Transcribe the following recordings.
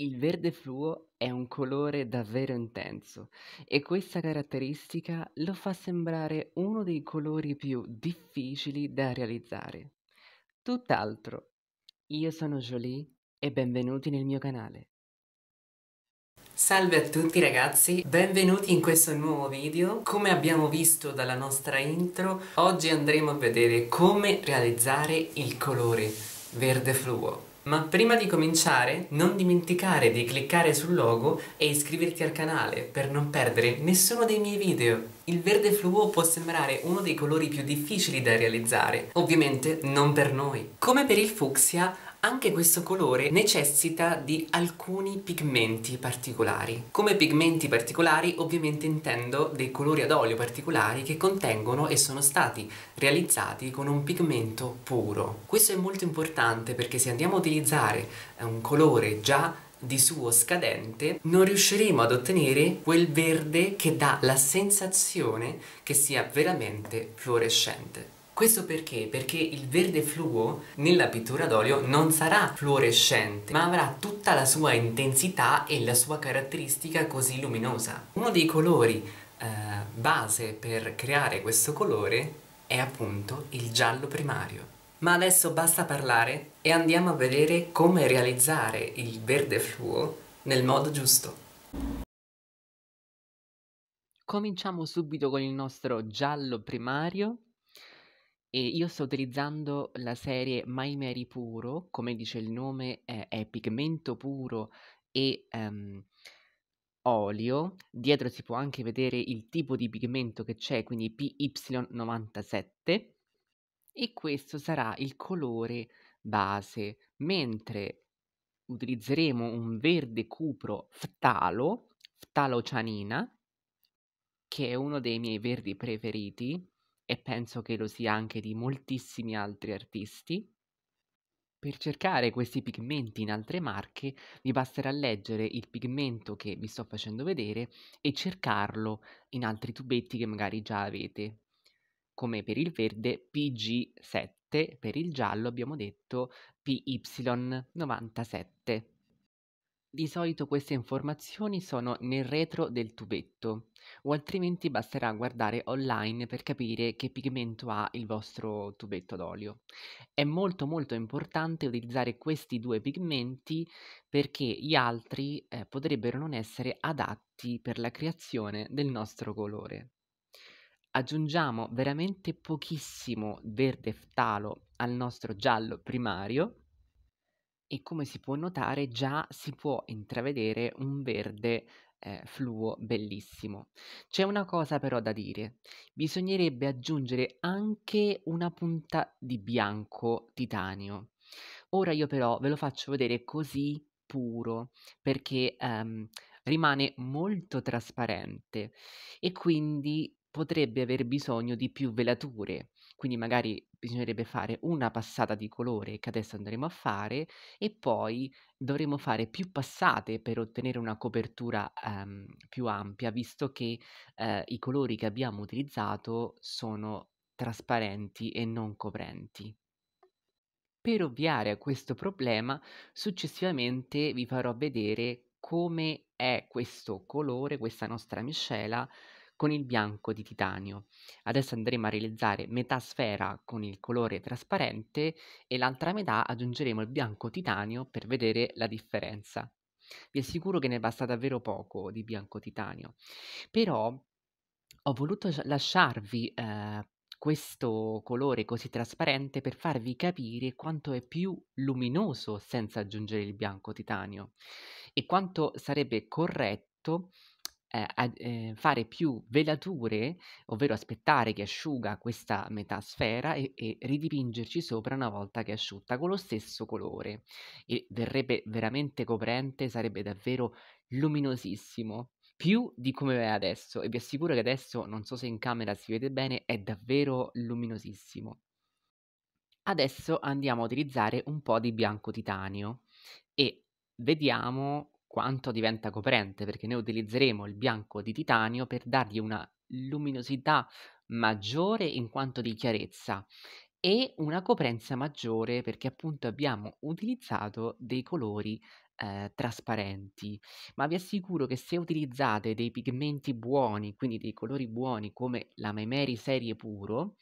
Il verde fluo è un colore davvero intenso e questa caratteristica lo fa sembrare uno dei colori più difficili da realizzare. Tutt'altro. Io sono Jolie e benvenuti nel mio canale. Salve a tutti ragazzi, benvenuti in questo nuovo video. Come abbiamo visto dalla nostra intro, oggi andremo a vedere come realizzare il colore verde fluo. Ma prima di cominciare non dimenticare di cliccare sul logo e iscriverti al canale per non perdere nessuno dei miei video. Il verde fluo può sembrare uno dei colori più difficili da realizzare, ovviamente non per noi. Come per il fucsia anche questo colore necessita di alcuni pigmenti particolari. Come pigmenti particolari ovviamente intendo dei colori ad olio particolari che contengono e sono stati realizzati con un pigmento puro. Questo è molto importante perché se andiamo a utilizzare eh, un colore già di suo scadente, non riusciremo ad ottenere quel verde che dà la sensazione che sia veramente fluorescente. Questo perché? Perché il verde fluo nella pittura d'olio non sarà fluorescente, ma avrà tutta la sua intensità e la sua caratteristica così luminosa. Uno dei colori eh, base per creare questo colore è appunto il giallo primario. Ma adesso basta parlare e andiamo a vedere come realizzare il verde fluo nel modo giusto. Cominciamo subito con il nostro giallo primario e io sto utilizzando la serie My Mary Puro, come dice il nome, eh, è pigmento puro e ehm, olio. Dietro si può anche vedere il tipo di pigmento che c'è, quindi PY97. E questo sarà il colore base, mentre utilizzeremo un verde cupro ftalo, phtalocanina, che è uno dei miei verdi preferiti, e penso che lo sia anche di moltissimi altri artisti. Per cercare questi pigmenti in altre marche vi basterà leggere il pigmento che vi sto facendo vedere e cercarlo in altri tubetti che magari già avete. Come per il verde PG7, per il giallo abbiamo detto PY97. Di solito queste informazioni sono nel retro del tubetto, o altrimenti basterà guardare online per capire che pigmento ha il vostro tubetto d'olio. È molto molto importante utilizzare questi due pigmenti perché gli altri eh, potrebbero non essere adatti per la creazione del nostro colore. Aggiungiamo veramente pochissimo verde ftalo al nostro giallo primario e come si può notare già si può intravedere un verde eh, fluo bellissimo. C'è una cosa però da dire, bisognerebbe aggiungere anche una punta di bianco titanio. Ora io però ve lo faccio vedere così puro perché ehm, rimane molto trasparente e quindi potrebbe aver bisogno di più velature, quindi magari bisognerebbe fare una passata di colore che adesso andremo a fare e poi dovremo fare più passate per ottenere una copertura um, più ampia, visto che uh, i colori che abbiamo utilizzato sono trasparenti e non coprenti. Per ovviare a questo problema, successivamente vi farò vedere come è questo colore, questa nostra miscela, con il bianco di titanio. Adesso andremo a realizzare metà sfera con il colore trasparente e l'altra metà aggiungeremo il bianco titanio per vedere la differenza. Vi assicuro che ne basta davvero poco di bianco titanio, però ho voluto lasciarvi eh, questo colore così trasparente per farvi capire quanto è più luminoso senza aggiungere il bianco titanio e quanto sarebbe corretto eh, a, eh, fare più velature, ovvero aspettare che asciuga questa metà sfera e, e ridipingerci sopra una volta che è asciutta con lo stesso colore. E verrebbe veramente coprente, sarebbe davvero luminosissimo più di come è adesso e vi assicuro che adesso non so se in camera si vede bene è davvero luminosissimo adesso andiamo a utilizzare un po' di bianco titanio e vediamo quanto diventa coprente, perché noi utilizzeremo il bianco di titanio per dargli una luminosità maggiore in quanto di chiarezza e una coprenza maggiore perché appunto abbiamo utilizzato dei colori eh, trasparenti ma vi assicuro che se utilizzate dei pigmenti buoni quindi dei colori buoni come la Memeri serie puro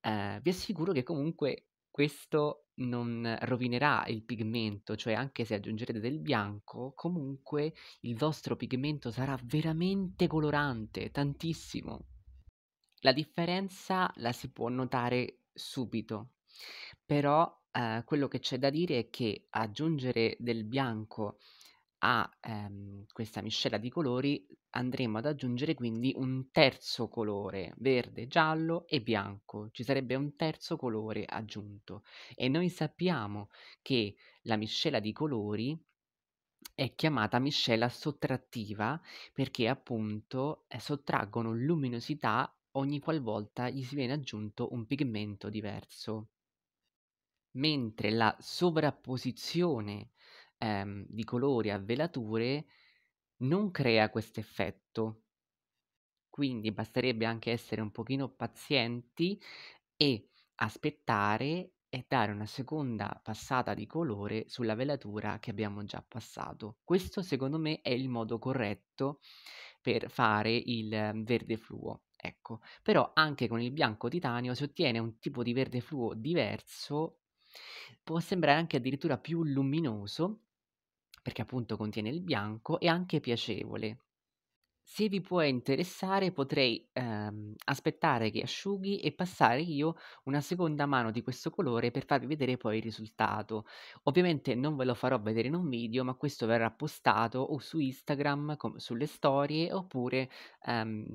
eh, vi assicuro che comunque questo non rovinerà il pigmento, cioè anche se aggiungerete del bianco, comunque il vostro pigmento sarà veramente colorante, tantissimo. La differenza la si può notare subito, però eh, quello che c'è da dire è che aggiungere del bianco a ehm, questa miscela di colori andremo ad aggiungere quindi un terzo colore, verde, giallo e bianco, ci sarebbe un terzo colore aggiunto e noi sappiamo che la miscela di colori è chiamata miscela sottrattiva perché appunto eh, sottraggono luminosità ogni qualvolta gli si viene aggiunto un pigmento diverso. Mentre la sovrapposizione ehm, di colori a velature non crea questo effetto. Quindi basterebbe anche essere un pochino pazienti e aspettare e dare una seconda passata di colore sulla velatura che abbiamo già passato. Questo secondo me è il modo corretto per fare il ehm, verde fluo. Ecco, però anche con il bianco titanio si ottiene un tipo di verde fluo diverso, può sembrare anche addirittura più luminoso perché appunto contiene il bianco, è anche piacevole. Se vi può interessare potrei ehm, aspettare che asciughi e passare io una seconda mano di questo colore per farvi vedere poi il risultato. Ovviamente non ve lo farò vedere in un video, ma questo verrà postato o su Instagram, sulle storie, oppure... Ehm,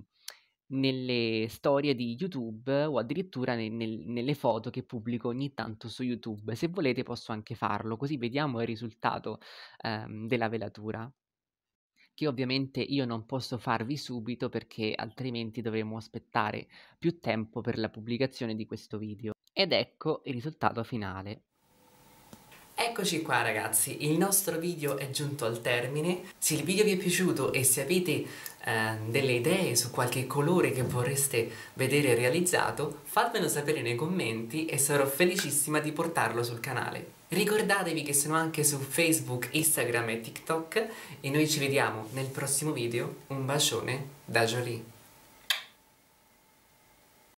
nelle storie di YouTube o addirittura nel- nel- nelle foto che pubblico ogni tanto su YouTube. Se volete posso anche farlo, così vediamo il risultato ehm, della velatura che ovviamente io non posso farvi subito perché altrimenti dovremo aspettare più tempo per la pubblicazione di questo video. Ed ecco il risultato finale. Eccoci qua ragazzi, il nostro video è giunto al termine. Se il video vi è piaciuto e se avete eh, delle idee su qualche colore che vorreste vedere realizzato, fatemelo sapere nei commenti e sarò felicissima di portarlo sul canale. Ricordatevi che sono anche su Facebook, Instagram e TikTok e noi ci vediamo nel prossimo video. Un bacione da Jolie.